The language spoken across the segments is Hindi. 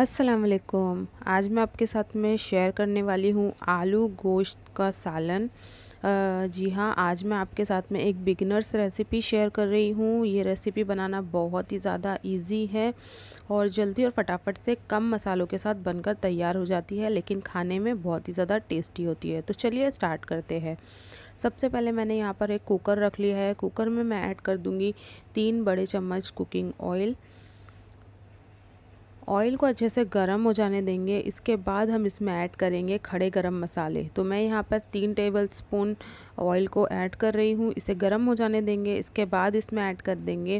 अस्सलाम वालेकुम आज मैं आपके साथ में शेयर करने वाली हूँ आलू गोश्त का सालन जी हाँ आज मैं आपके साथ में एक बिगनर्स रेसिपी शेयर कर रही हूँ ये रेसिपी बनाना बहुत ही ज़्यादा इजी है और जल्दी और फटाफट से कम मसालों के साथ बनकर तैयार हो जाती है लेकिन खाने में बहुत ही ज़्यादा टेस्टी होती है तो चलिए स्टार्ट करते हैं सबसे पहले मैंने यहाँ पर एक कुकर रख लिया है कुकर में मैं ऐड कर दूँगी तीन बड़े चम्मच कुकिंग ऑयल ऑयल को अच्छे से गर्म हो जाने देंगे इसके बाद हम इसमें ऐड करेंगे खड़े गरम मसाले तो मैं यहाँ पर तीन टेबल स्पून ऑयल को ऐड कर रही हूँ इसे गर्म हो जाने देंगे इसके बाद इसमें ऐड कर देंगे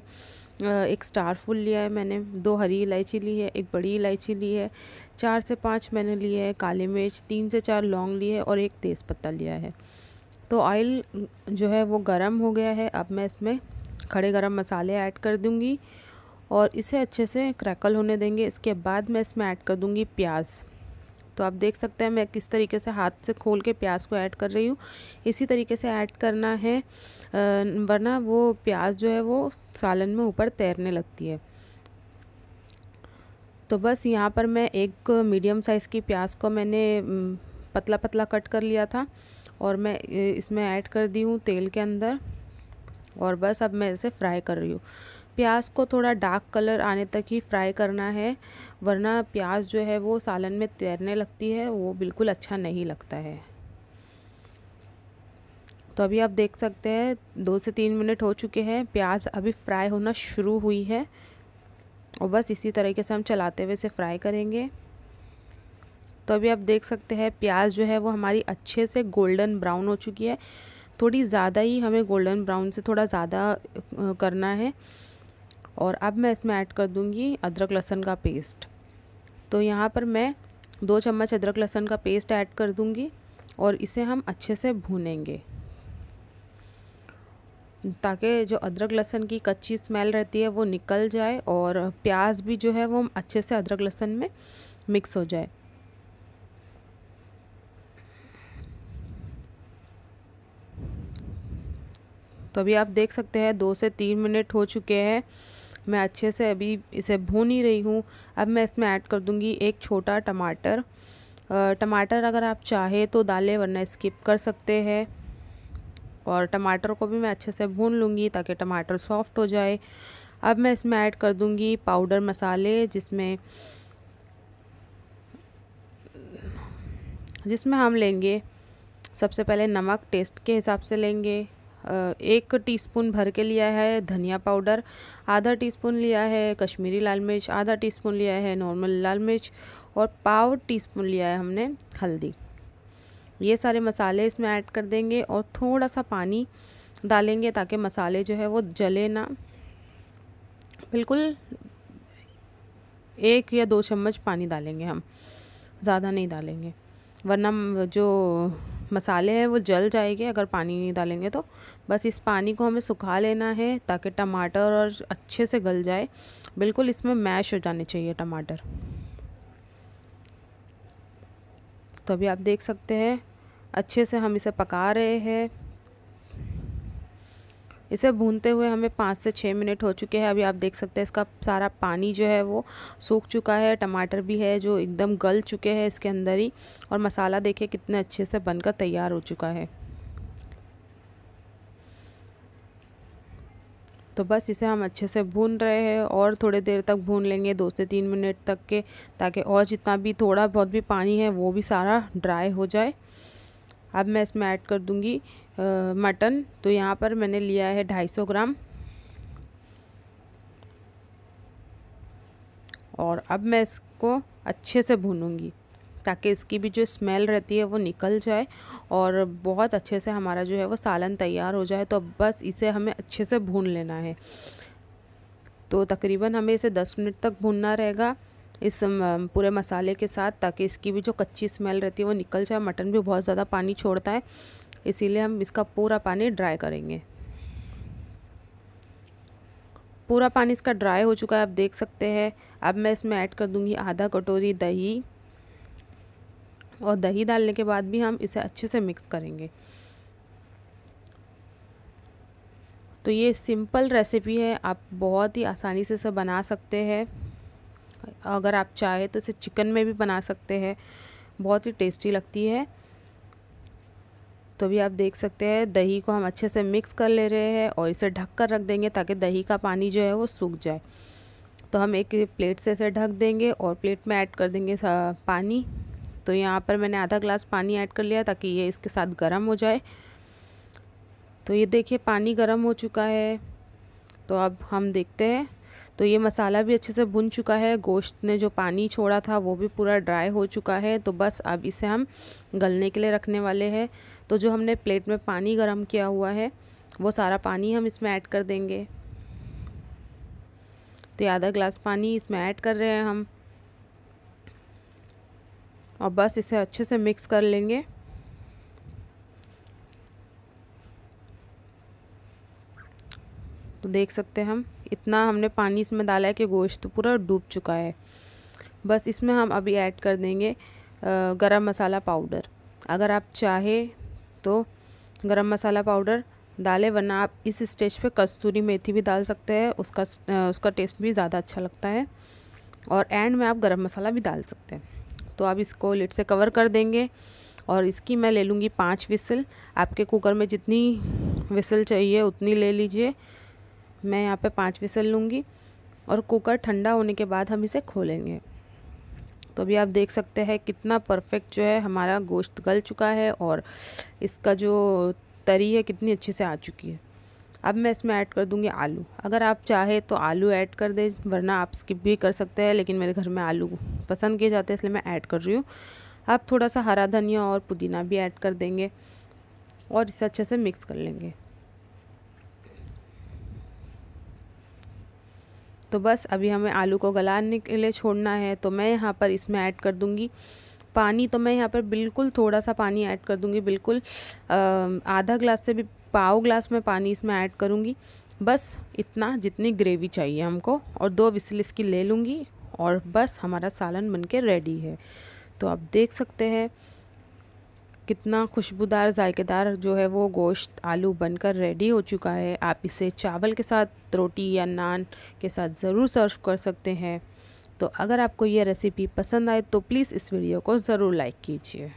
एक स्टार फूल लिया है मैंने दो हरी इलायची ली है एक बड़ी इलायची ली है चार से पाँच मैंने लिए है काली मिर्च तीन से चार लौंग लिए है और एक पत्ता लिया है तो ऑयल जो है वो गर्म हो गया है अब मैं इसमें खड़े गरम मसाले ऐड कर दूँगी और इसे अच्छे से क्रैकल होने देंगे इसके बाद मैं इसमें ऐड कर दूँगी प्याज तो आप देख सकते हैं मैं किस तरीके से हाथ से खोल के प्याज को ऐड कर रही हूँ इसी तरीके से ऐड करना है वरना वो प्याज जो है वो सालन में ऊपर तैरने लगती है तो बस यहाँ पर मैं एक मीडियम साइज़ की प्याज को मैंने पतला पतला कट कर लिया था और मैं इसमें ऐड कर दी हूँ तेल के अंदर और बस अब मैं इसे फ्राई कर रही हूँ प्याज को थोड़ा डार्क कलर आने तक ही फ्राई करना है वरना प्याज जो है वो सालन में तैरने लगती है वो बिल्कुल अच्छा नहीं लगता है तो अभी आप देख सकते हैं दो से तीन मिनट हो चुके हैं प्याज अभी फ्राई होना शुरू हुई है और बस इसी तरीके से हम चलाते हुए इसे फ्राई करेंगे तो अभी आप देख सकते हैं प्याज जो है वो हमारी अच्छे से गोल्डन ब्राउन हो चुकी है थोड़ी ज़्यादा ही हमें गोल्डन ब्राउन से थोड़ा ज़्यादा करना है और अब मैं इसमें ऐड कर दूँगी अदरक लहसन का पेस्ट तो यहाँ पर मैं दो चम्मच अदरक लहसन का पेस्ट ऐड कर दूँगी और इसे हम अच्छे से भूनेंगे ताकि जो अदरक लहसन की कच्ची स्मेल रहती है वो निकल जाए और प्याज भी जो है वो अच्छे से अदरक लहसन में मिक्स हो जाए तो अभी आप देख सकते हैं दो से तीन मिनट हो चुके हैं मैं अच्छे से अभी इसे भून ही रही हूँ अब मैं इसमें ऐड कर दूँगी एक छोटा टमाटर टमाटर अगर आप चाहे तो डालें वरना स्किप कर सकते हैं और टमाटर को भी मैं अच्छे से भून लूँगी ताकि टमाटर सॉफ्ट हो जाए अब मैं इसमें ऐड कर दूँगी पाउडर मसाले जिसमें जिसमें हम लेंगे सबसे पहले नमक टेस्ट के हिसाब से लेंगे एक टीस्पून भर के लिया है धनिया पाउडर आधा टीस्पून लिया है कश्मीरी लाल मिर्च आधा टीस्पून लिया है नॉर्मल लाल मिर्च और पाव टीस्पून लिया है हमने हल्दी ये सारे मसाले इसमें ऐड कर देंगे और थोड़ा सा पानी डालेंगे ताकि मसाले जो है वो जले ना बिल्कुल एक या दो चम्मच पानी डालेंगे हम ज़्यादा नहीं डालेंगे वरना जो मसाले हैं वो जल जाएंगे अगर पानी नहीं डालेंगे तो बस इस पानी को हमें सुखा लेना है ताकि टमाटर और अच्छे से गल जाए बिल्कुल इसमें मैश हो जाने चाहिए टमाटर तो अभी आप देख सकते हैं अच्छे से हम इसे पका रहे हैं इसे भूनते हुए हमें पाँच से छः मिनट हो चुके हैं अभी आप देख सकते हैं इसका सारा पानी जो है वो सूख चुका है टमाटर भी है जो एकदम गल चुके हैं इसके अंदर ही और मसाला देखिए कितने अच्छे से बनकर तैयार हो चुका है तो बस इसे हम अच्छे से भून रहे हैं और थोड़ी देर तक भून लेंगे दो से तीन मिनट तक के ताकि और जितना भी थोड़ा बहुत भी पानी है वो भी सारा ड्राई हो जाए अब मैं इसमें ऐड कर दूँगी मटन तो यहाँ पर मैंने लिया है ढाई सौ ग्राम और अब मैं इसको अच्छे से भूनूंगी ताकि इसकी भी जो स्मेल रहती है वो निकल जाए और बहुत अच्छे से हमारा जो है वो सालन तैयार हो जाए तो बस इसे हमें अच्छे से भून लेना है तो तकरीबन हमें इसे 10 मिनट तक भूनना रहेगा इस पूरे मसाले के साथ ताकि इसकी भी जो कच्ची स्मेल रहती है वो निकल जाए मटन भी बहुत ज़्यादा पानी छोड़ता है इसीलिए हम इसका पूरा पानी ड्राई करेंगे पूरा पानी इसका ड्राई हो चुका है आप देख सकते हैं अब मैं इसमें ऐड कर दूंगी आधा कटोरी दही और दही डालने के बाद भी हम इसे अच्छे से मिक्स करेंगे तो ये सिंपल रेसिपी है आप बहुत ही आसानी से इसे बना सकते हैं अगर आप चाहें तो इसे चिकन में भी बना सकते हैं बहुत ही टेस्टी लगती है तो भी आप देख सकते हैं दही को हम अच्छे से मिक्स कर ले रहे हैं और इसे ढक कर रख देंगे ताकि दही का पानी जो है वो सूख जाए तो हम एक प्लेट से इसे ढक देंगे और प्लेट में ऐड कर देंगे पानी तो यहाँ पर मैंने आधा ग्लास पानी ऐड कर लिया ताकि ये इसके साथ गर्म हो जाए तो ये देखिए पानी गर्म हो चुका है तो अब हम देखते हैं तो ये मसाला भी अच्छे से भुन चुका है गोश्त ने जो पानी छोड़ा था वो भी पूरा ड्राई हो चुका है तो बस अब इसे हम गलने के लिए रखने वाले हैं तो जो हमने प्लेट में पानी गर्म किया हुआ है वो सारा पानी हम इसमें ऐड कर देंगे तो आधा ग्लास पानी इसमें ऐड कर रहे हैं हम और बस इसे अच्छे से मिक्स कर लेंगे तो देख सकते हैं हम इतना हमने पानी इसमें डाला है कि गोश्त पूरा डूब चुका है बस इसमें हम अभी ऐड कर देंगे गरम मसाला पाउडर अगर आप चाहे तो गरम मसाला पाउडर डालें वरना आप इस स्टेज पे कस्तूरी मेथी भी डाल सकते हैं उसका उसका टेस्ट भी ज़्यादा अच्छा लगता है और एंड में आप गरम मसाला भी डाल सकते हैं तो आप इसको लिट से कवर कर देंगे और इसकी मैं ले लूँगी पाँच विसल आपके कुकर में जितनी विसल चाहिए उतनी ले लीजिए मैं यहाँ पे पाँच विसल लूँगी और कुकर ठंडा होने के बाद हम इसे खोलेंगे तो अभी आप देख सकते हैं कितना परफेक्ट जो है हमारा गोश्त गल चुका है और इसका जो तरी है कितनी अच्छे से आ चुकी है अब मैं इसमें ऐड कर दूँगी आलू अगर आप चाहे तो आलू ऐड कर दें वरना आप स्किप भी कर सकते हैं लेकिन मेरे घर में आलू पसंद किए जाते हैं इसलिए मैं ऐड कर रही हूँ आप थोड़ा सा हरा धनिया और पुदीना भी ऐड कर देंगे और इसे अच्छे से मिक्स कर लेंगे तो बस अभी हमें आलू को गलाने के लिए छोड़ना है तो मैं यहाँ पर इसमें ऐड कर दूँगी पानी तो मैं यहाँ पर बिल्कुल थोड़ा सा पानी ऐड कर दूँगी बिल्कुल आधा ग्लास से भी पाओ ग्लास में पानी इसमें ऐड करूँगी बस इतना जितनी ग्रेवी चाहिए हमको और दो विसल इसकी ले लूँगी और बस हमारा सालन बन के रेडी है तो आप देख सकते हैं कितना खुशबूदार जायकेदार जो है वो गोश्त आलू बनकर रेडी हो चुका है आप इसे चावल के साथ रोटी या नान के साथ ज़रूर सर्व कर सकते हैं तो अगर आपको ये रेसिपी पसंद आए तो प्लीज़ इस वीडियो को ज़रूर लाइक कीजिए